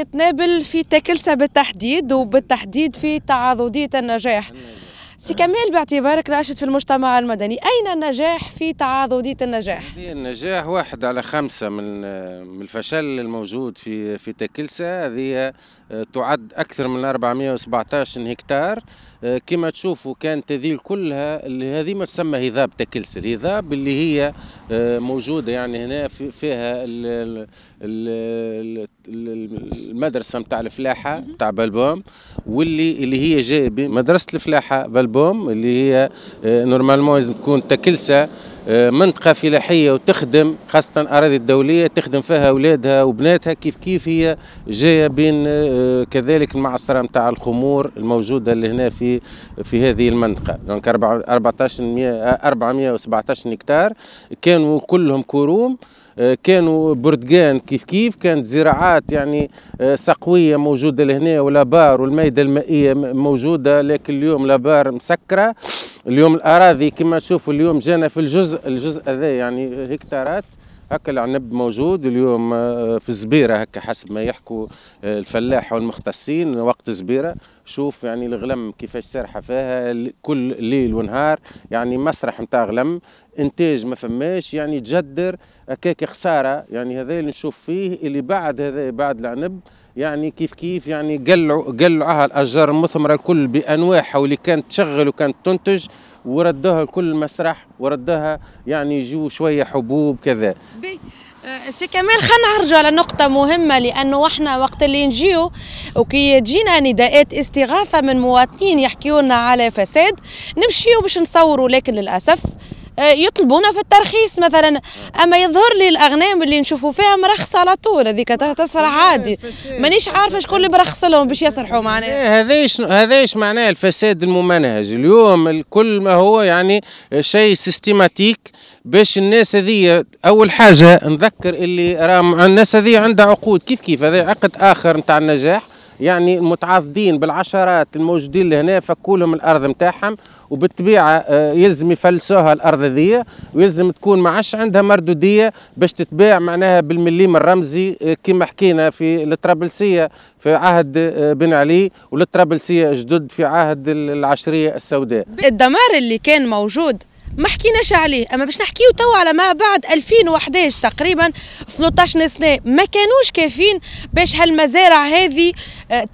يتنابل في تكلسة بالتحديد وبالتحديد في تعاضدية النجاح سي كمال باعتبارك راشد في المجتمع المدني أين النجاح في تعاضدية النجاح؟ النجاح واحد على خمسة من الفشل الموجود في في تكلسة هذه تعد أكثر من 417 هكتار آه، كما تشوفوا كانت هذه كلها اللي هذه ما تسمى هذاب تكلسل هذاب اللي هي آه، موجودة يعني هنا فيها المدرسة نتاع الفلاحة نتاع بالبوم واللي اللي هي جاية بمدرسة الفلاحة بالبوم اللي هي نورمالمون آه، لازم تكون تكلسة آه، منطقه فلاحيه وتخدم خاصه الاراضي الدوليه تخدم فيها اولادها وبناتها كيف كيف هي جايه بين آه، كذلك المعصره نتاع الخمور الموجوده اللي هنا في في هذه المنطقه دونك 14 417 آه، هكتار كانوا كلهم كروم كانوا بردقان كيف كيف كانت زراعات يعني سقوية موجودة لهنا ولابار والمائدة المائية موجودة لكن اليوم لابار مسكرة اليوم الاراضي كما تشوفوا اليوم جانا في الجزء الجزء هذا يعني هكتارات هكا العنب موجود اليوم آه، في الزبيره هكا حسب ما يحكوا آه، الفلاح والمختصين وقت الزبيره شوف يعني الغلم كيفاش سارحه فيها كل ليل ونهار يعني مسرح نتاع غلم انتاج ما فماش يعني تجدر هكاك خساره يعني هذا اللي نشوف فيه اللي بعد هذا بعد العنب يعني كيف كيف يعني قلعوا قلعوها الاشجار المثمره الكل بانواعها واللي كانت تشغل وكانت تنتج وردوها لكل مسرح وردوها يعني يجوا شويه حبوب كذا بي. آه، سي كمال خلينا نرجع لنقطة مهمة لأنه احنا وقت اللي نجيو وكي تجينا نداءات استغاثة من مواطنين يحكيونا على فساد نمشيو باش نصوروا لكن للأسف آه، يطلبونا في الترخيص مثلا آه. اما يظهر لي الاغنام اللي نشوفوا فيها مرخصه على طول هذيك تسرح عادي مانيش عارفه شكون اللي برخص لهم باش يسرحوا معناها هذا إيه، هذا معناه الفساد الممنهج اليوم الكل ما هو يعني شيء سيستيماتيك باش الناس هذه اول حاجه نذكر اللي راه الناس هذه عندها عقود كيف كيف هذا عقد اخر نتاع النجاح يعني المتعاضدين بالعشرات الموجودين لهنا فكوا لهم الارض نتاعهم وبالطبيعه آه، يلزم يفلسوها الارض ذي ويلزم تكون ما عادش عندها مردوديه باش تتباع معناها بالمليم الرمزي آه، كما حكينا في الطرابلسيه في عهد آه، بن علي والطرابلسيه جدد في عهد العشريه السوداء الدمار اللي كان موجود ما حكيناش عليه اما باش نحكيو توا على ما بعد 2011 تقريبا 13 سنه ما كانوش كافيين باش هالمزارع هذه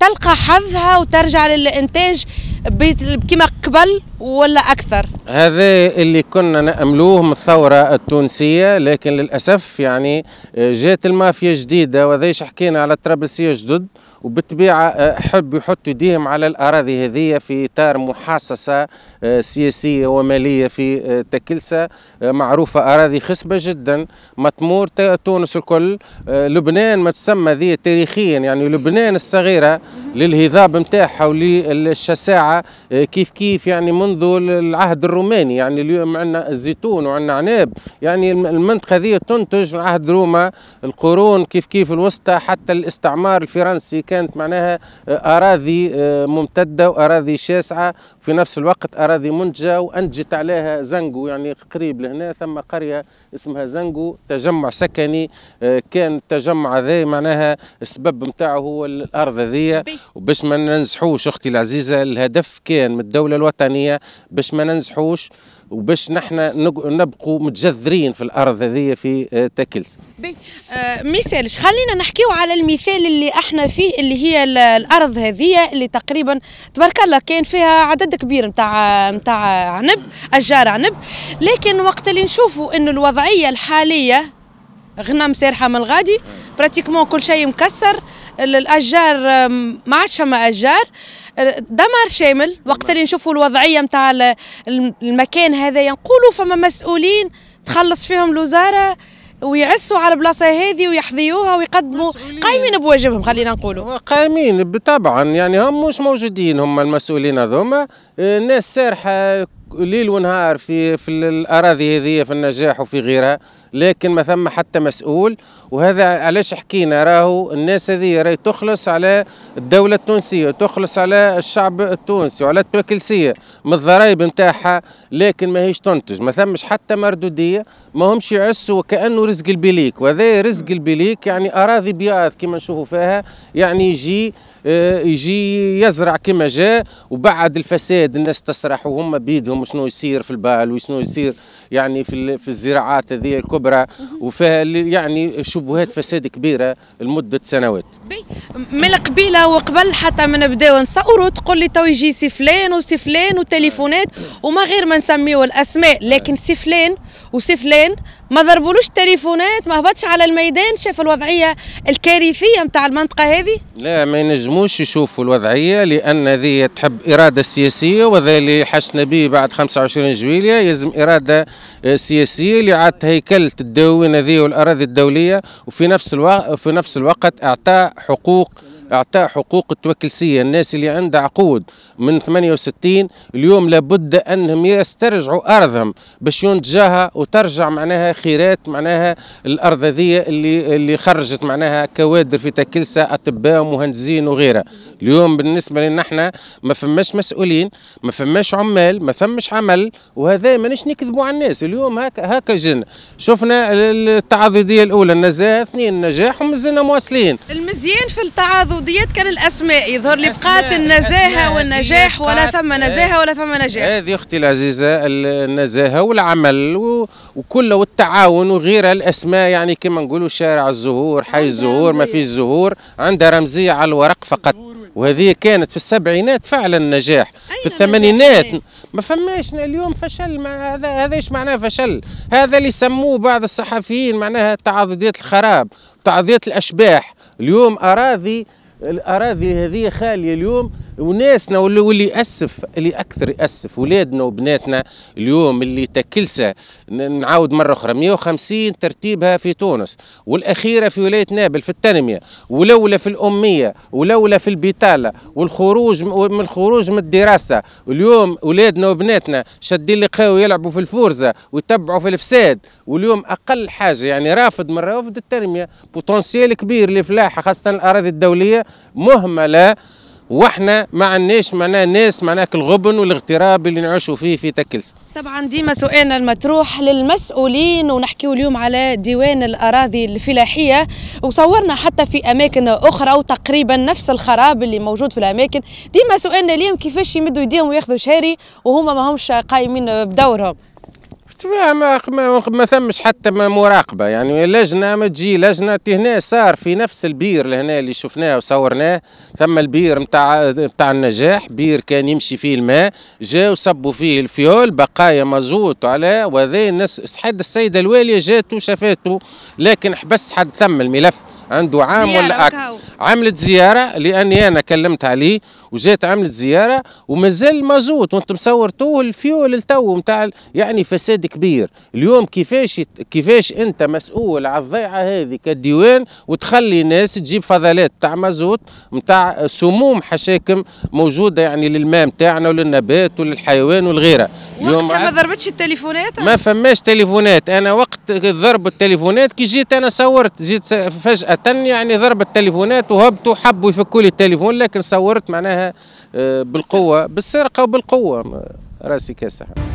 تلقى حظها وترجع للانتاج بيت كما قبل ولا اكثر هذا اللي كنا ناملوه من الثوره التونسيه لكن للاسف يعني آه، جات المافيا جديده وذيش حكينا على الطرابلسيه جدد وبالطبيعه آه، حبوا يحطوا يديهم على الاراضي هذه في اطار محاصصه آه، سياسيه وماليه في تكلسه معروفه اراضي خصبه جدا مطمور تونس الكل لبنان ما تسمى ذي تاريخيا يعني لبنان الصغيره للهضاب نتاعها وللشساعه آه، كيف كيف يعني منذ العهد الروماني يعني اليوم عندنا الزيتون وعندنا عناب يعني المنطقه هذه تنتج من عهد روما القرون كيف كيف الوسطى حتى الاستعمار الفرنسي كانت معناها آه، اراضي آه، ممتده واراضي شاسعه في نفس الوقت أراضي منتجة وأنجت عليها زنقو يعني قريب لهنا ثم قرية اسمها زنقو تجمع سكني آه، كان التجمع هذا معناها السبب نتاعه هو الأرض هذيا وباش ما ننزحوش أختي العزيزة الهدف كان من الدولة الوطنية باش ما ننزحوش وباش نحن نبقوا متجذرين في الارض هذه في آه، تاكلس آه مثالش خلينا نحكيو على المثال اللي احنا فيه اللي هي الارض هذه اللي تقريبا تبارك الله كان فيها عدد كبير نتاع نتاع عنب اشجار عنب لكن وقت اللي نشوفوا انه الوضعيه الحاليه غنم سارحه من الغادي براتيكمون كل شيء مكسر الاشجار ما عادش فما اشجار دمار شامل وقت اللي نشوفوا الوضعيه نتاع المكان هذا نقولوا فما مسؤولين تخلص فيهم الوزاره ويعسوا على البلاصه هذه ويحذيوها ويقدموا قايمين بواجبهم خلينا نقولوا قايمين طبعا يعني هم مش موجودين هم المسؤولين هذوما الناس آه، سارحه ليل ونهار في في الاراضي هذه في النجاح وفي غيرها لكن ما ثم حتى مسؤول وهذا علاش حكينا راهو الناس هذه راهي تخلص على الدوله التونسيه تخلص على الشعب التونسي وعلى التوكلسيه من الضرائب نتاعها لكن ما هيش تنتج ما ثمش حتى مردوديه ما همش يعسوا وكانه رزق البليك وهذا رزق البليك يعني اراضي بياض كما نشوفوا فيها يعني يجي آه، يجي يزرع كما جاء وبعد الفساد الناس تسرح وهم بيدهم شنو يصير في البال وشنو يصير يعني في في الزراعات هذه الكبرى وفيها يعني شبهات فساد كبيره لمده سنوات. من القبيله وقبل حتى ما نبداو نصوروا تقول لي تو يجي سي فلان وسي فلان وتليفونات آه. وما غير ما نسميو الاسماء لكن نعم. سي فلان وسي فلان ما ضربولوش التليفونات ما هبطش على الميدان شاف الوضعيه الكارثيه نتاع المنطقه هذه لا ما ينجموش يشوفوا الوضعيه لان هذه تحب اراده سياسيه وهذا اللي حشنا به بعد 25 جويليه يلزم اراده آه، سياسيه اللي لإعادة هيكله الدواوين هذه والاراضي الدوليه وفي نفس الوقت في نفس الوقت اعطاء حقوق اعطاء حقوق التوكلسيه الناس اللي عندها عقود من 68 اليوم لابد انهم يسترجعوا ارضهم باش ينتجاها وترجع معناها خيرات معناها الارض هذه اللي اللي خرجت معناها كوادر في تكلسه اطباء ومهندسين وغيرها اليوم بالنسبه لنا احنا ما فماش مسؤولين ما فماش عمال ما فماش عمل وهذا مانيش نكذبوا على الناس اليوم هكا هكا جن شفنا التعاضديه الاولى النزاهه اثنين نجاح ومازلنا مواصلين المزيان في التعاضد السعوديات كان الاسماء يظهر لي بقات النزاهه والنجاح ولا ثم إيه. نزاهه ولا ثم نجاح هذه اختي العزيزه النزاهه والعمل وكله والتعاون وغيرها الاسماء يعني كما نقولوا شارع الزهور حي الزهور ما فيش زهور عندها رمزيه على الورق فقط وهذه كانت في السبعينات فعلا نجاح في الثمانينات ما فماش اليوم فشل مع هذا هذا ايش معناه فشل هذا اللي سموه بعض الصحفيين معناها تعاضدية الخراب تعاضدية الاشباح اليوم اراضي الاراضي هذه خاليه اليوم وناسنا واللي, واللي يأسف اللي أكثر يأسف ولادنا وبناتنا اليوم اللي تكلسة نعاود مرة أخرى 150 ترتيبها في تونس والأخيرة في ولاية نابل في التنمية ولولا في الأمية ولولا في البطالة والخروج من الخروج من الدراسة اليوم ولادنا وبناتنا شادين لقاو يلعبوا في الفورزة ويتبعوا في الفساد واليوم أقل حاجة يعني رافض من رافض التنمية بوتنسيال كبير لفلاحة خاصة الأراضي الدولية مهملة واحنا ما عندناش معناه ناس معناه الغبن والاغتراب اللي نعيشوا فيه في تكلس طبعا ديما سؤالنا المطروح للمسؤولين ونحكيو اليوم على ديوان الاراضي الفلاحيه وصورنا حتى في اماكن اخرى وتقريبا نفس الخراب اللي موجود في الاماكن ديما سؤالنا اليوم كيفاش يمدوا يديهم وياخذوا شهري وهما ماهمش قايمين بدورهم ما ما, ما ثمش حتى ما مراقبه يعني لجنه ما تجي لجنه هنا صار في نفس البير لهنا اللي شفناه وصورناه ثم البير نتاع نتاع النجاح بير كان يمشي فيه الماء جا وصبوا فيه الفيول بقايا مازوت على وذي الناس حد السيده الواليه جاته وشافته لكن حبس حد ثم الملف عنده عام ولا اكثر عملت زياره لاني انا كلمت عليه وجات عملت زياره ومازال المازوت وانت مصور تو الفيول التو نتاع يعني فساد كبير اليوم كيفاش كيفاش انت مسؤول على الضيعه هذه كديوان وتخلي ناس تجيب فضلات تاع مازوت نتاع سموم حشاكم موجوده يعني للماء نتاعنا وللنبات وللحيوان والغيره وقتها ما ضربتش التليفونات ما فماش تليفونات انا وقت ضرب التليفونات كي جيت انا صورت جيت فجاه يعني ضرب التليفونات وهبطوا حبوا يفكوا لي التليفون لكن صورت معناها آه، بالقوه بالسرقه وبالقوه راسي كاسح